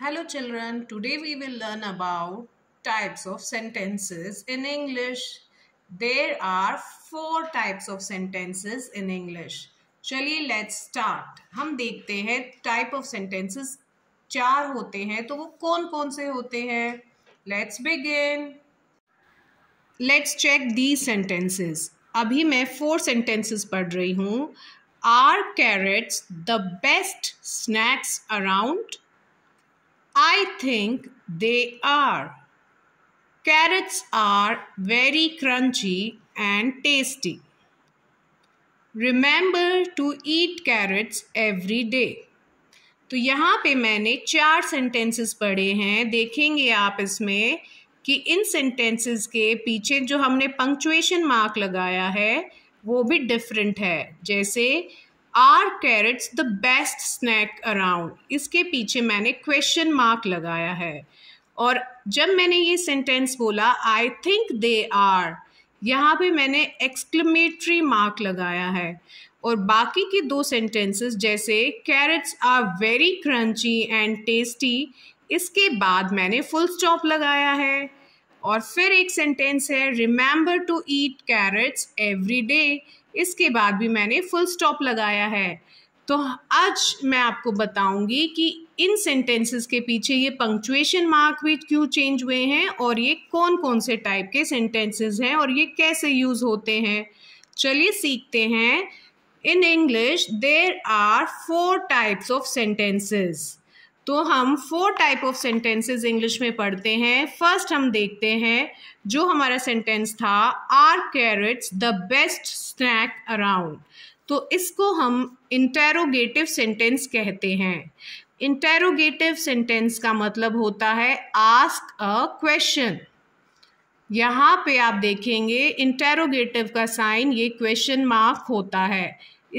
Hello children, today we will learn about types of sentences in English. There are four types of sentences in English. चलिए let's start. हम देखते हैं type of sentences चार होते हैं तो वो कौन कौन से होते हैं Let's begin. Let's check these sentences. अभी मैं four sentences पढ़ रही हूँ. Are carrots the best snacks around? I think they are. Carrots are very crunchy and tasty. Remember to eat carrots every day तो यहाँ पे मैंने चार सेंटेंसेस पढ़े हैं देखेंगे आप इसमें कि इन सेंटेंसेस के पीछे जो हमने पंक्चुएशन मार्क लगाया है वो भी डिफरेंट है जैसे are carrots the best snack around इसके पीछे मैंने क्वेश्चन मार्क लगाया है और जब मैंने ये सेंटेंस बोला आई थिंक दे आर यहाँ पे मैंने एक्सक्लमेटरी मार्क लगाया है और बाकी के दो सेंटेंसेस जैसे carrots are very crunchy and tasty इसके बाद मैंने फुल स्टॉप लगाया है और फिर एक सेंटेंस है remember to eat carrots every day इसके बाद भी मैंने फुल स्टॉप लगाया है तो आज मैं आपको बताऊंगी कि इन सेंटेंसेस के पीछे ये पंक्चुएशन मार्क भी क्यों चेंज हुए हैं और ये कौन कौन से टाइप के सेंटेंसेस हैं और ये कैसे यूज़ होते हैं चलिए सीखते हैं in English there are four types of sentences तो हम four type of sentences English में पढ़ते हैं फर्स्ट हम देखते हैं जो हमारा सेंटेंस था are carrots the best snack around तो इसको हम इंटेरोगेटिव सेंटेंस कहते हैं इंटेरोगेटिव सेंटेंस का मतलब होता है आस्क अ क्वेश्चन यहाँ पे आप देखेंगे इंटेरोगेटिव का साइन ये क्वेश्चन मार्क होता है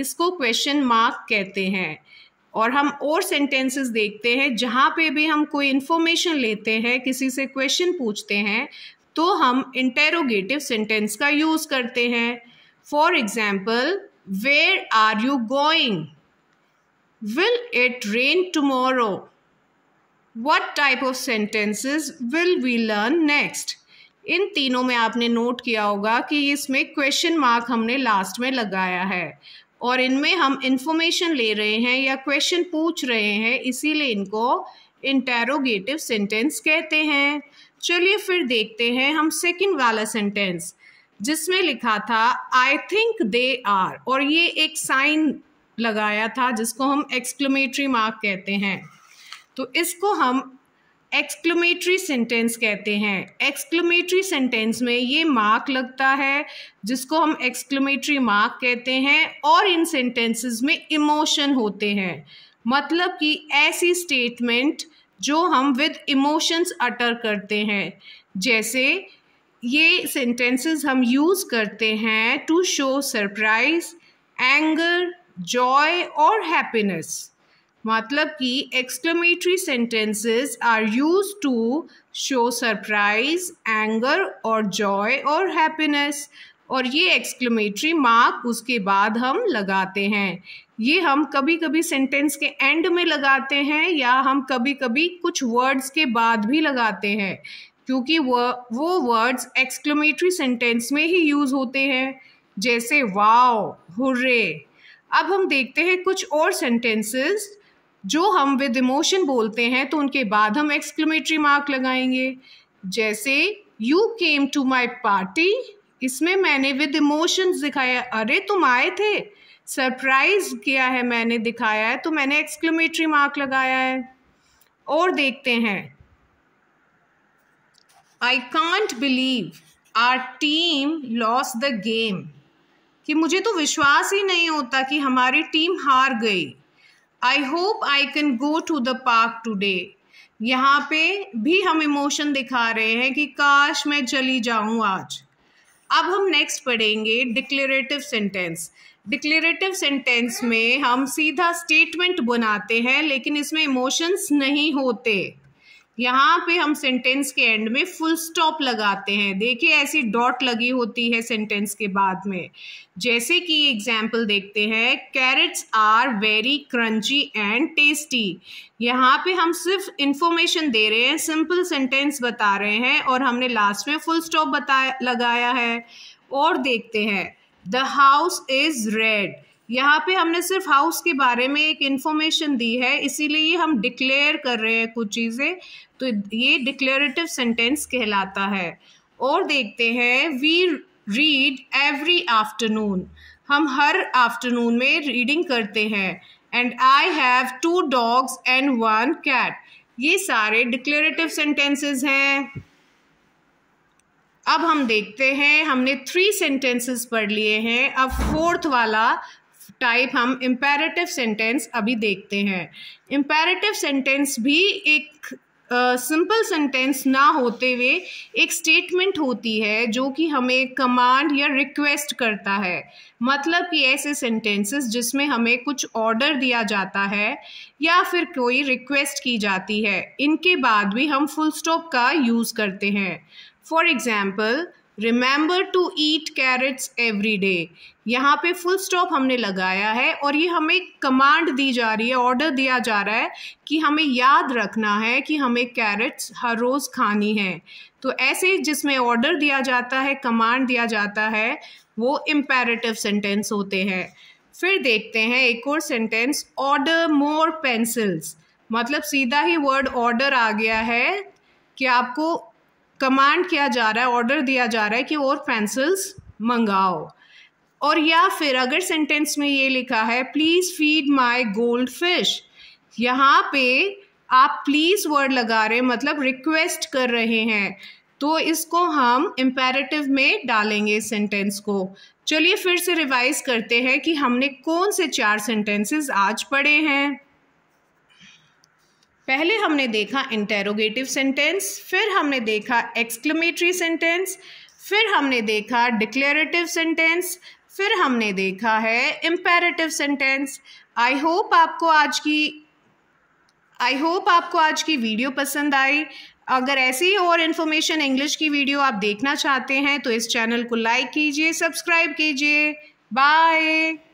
इसको क्वेश्चन मार्क कहते हैं और हम और सेंटेंसेस देखते हैं जहाँ पे भी हम कोई इन्फॉर्मेशन लेते हैं किसी से क्वेश्चन पूछते हैं तो हम इंटेरोगेटिव सेंटेंस का यूज़ करते हैं for example where are you going will it rain tomorrow what type of sentences will we learn next इन तीनों में आपने नोट किया होगा कि इसमें क्वेश्चन मार्क हमने लास्ट में लगाया है और इनमें हम इंफॉर्मेशन ले रहे हैं या क्वेश्चन पूछ रहे हैं इसीलिए इनको इंटेरोगेटिव सेंटेंस कहते हैं चलिए फिर देखते हैं हम सेकंड वाला सेंटेंस जिसमें लिखा था आई थिंक दे आर और ये एक साइन लगाया था जिसको हम एक्सक्लमेटरी मार्क कहते हैं तो इसको हम एक्सक्लोमेटरी सेंटेंस कहते हैं एक्सक्लोमेटरी सेंटेंस में ये मार्क लगता है जिसको हम एक्सक्लोमेटरी मार्क कहते हैं और इन सेंटेंसेस में इमोशन होते हैं मतलब कि ऐसी स्टेटमेंट जो हम विद इमोशंस अटर करते हैं जैसे ये सेंटेंसेस हम यूज़ करते हैं to show surprise anger joy और हैप्पीनेस मतलब कि exclamatory sentences are use to show surprise anger और जॉय और हैप्पीनेस और ये एक्सक्लेमेटरी मार्क उसके बाद हम लगाते हैं ये हम कभी कभी सेंटेंस के एंड में लगाते हैं या हम कभी कभी कुछ वर्ड्स के बाद भी लगाते हैं क्योंकि वो वो वर्ड्स एक्सक्लेमेटरी सेंटेंस में ही यूज़ होते हैं जैसे वाओ हुर्रे अब हम देखते हैं कुछ और सेंटेंसेस जो हम विद इमोशन बोलते हैं तो उनके बाद हम एक्सक्लमेटरी मार्क लगाएंगे जैसे you came to my party इसमें मैंने विद इमोशंस दिखाया अरे तुम आए थे सरप्राइज किया है मैंने दिखाया है तो मैंने एक्सक्लमेटरी मार्क लगाया है और देखते हैं I can't believe our team lost the game कि मुझे तो विश्वास ही नहीं होता कि हमारी टीम हार गई I hope I can go to the park today यहाँ पे भी हम इमोशन दिखा रहे हैं कि काश मैं चली जाऊँ आज अब हम नेक्स्ट पढ़ेंगे डिक्लेरेटिव सेंटेंस डिक्लेरेटिव सेंटेंस में हम सीधा स्टेटमेंट बनाते हैं लेकिन इसमें इमोशंस नहीं होते यहाँ पे हम सेंटेंस के एंड में फुल स्टॉप लगाते हैं देखिए ऐसी डॉट लगी होती है सेंटेंस के बाद में जैसे कि एग्जाम्पल देखते हैं carrots are very crunchy and tasty यहाँ पे हम सिर्फ इंफॉर्मेशन दे रहे हैं सिंपल सेंटेंस बता रहे हैं और हमने लास्ट में फुल स्टॉप बताया लगाया है और देखते हैं द हाउस इज़ रेड यहाँ पे हमने सिर्फ हाउस के बारे में एक इन्फॉर्मेशन दी है इसीलिए हम डिक्लेयर कर रहे हैं कुछ चीज़ें तो ये डिक्लेरेटिव सेंटेंस कहलाता है और देखते हैं वी रीड एवरी आफ्टरनून हम हर आफ्टरनून में रीडिंग करते हैं and I have two dogs and one cat ये सारे डिक्लेरेटिव सेंटेंसेस हैं अब हम देखते हैं हमने थ्री सेंटेंसेस पढ़ लिए हैं अब फोर्थ वाला टाइप हम इम्पेरेटिव सेंटेंस अभी देखते हैं इम्पेरेटिव सेंटेंस भी एक सिंपल uh, सेंटेंस ना होते हुए एक स्टेटमेंट होती है जो कि हमें कमांड या रिक्वेस्ट करता है मतलब कि ऐसे सेंटेंसेस जिसमें हमें कुछ ऑर्डर दिया जाता है या फिर कोई रिक्वेस्ट की जाती है इनके बाद भी हम फुल स्टॉप का यूज़ करते हैं for example remember to eat carrots every day यहाँ पे फुल स्टॉप हमने लगाया है और ये हमें कमांड दी जा रही है ऑर्डर दिया जा रहा है कि हमें याद रखना है कि हमें कैरेट्स हर रोज़ खानी है तो ऐसे जिसमें ऑर्डर दिया जाता है कमांड दिया जाता है वो इम्पेरेटिव सेंटेंस होते हैं फिर देखते हैं एक और सेंटेंस ऑर्डर मोर पेंसिल्स मतलब सीधा ही वर्ड ऑर्डर आ गया है कि आपको कमांड किया जा रहा है ऑर्डर दिया जा रहा है कि और पेंसिल्स मंगाओ और या फिर अगर सेंटेंस में ये लिखा है please feed my goldfish यहाँ पे आप प्लीज़ वर्ड लगा रहे मतलब रिक्वेस्ट कर रहे हैं तो इसको हम इम्पेरेटिव में डालेंगे इस सेंटेंस को चलिए फिर से रिवाइज करते हैं कि हमने कौन से चार सेंटेंसेस आज पढ़े हैं पहले हमने देखा इंटेरोगेटिव सेंटेंस फिर हमने देखा एक्सक्लेमेटरी सेंटेंस फिर हमने देखा डिक्लेरेटिव सेंटेंस फिर हमने देखा है इम्पेरेटिव सेंटेंस आई होप आपको आज की आई होप आपको आज की वीडियो पसंद आई अगर ऐसी और इन्फॉर्मेशन इंग्लिश की वीडियो आप देखना चाहते हैं तो इस चैनल को लाइक कीजिए सब्सक्राइब कीजिए बाय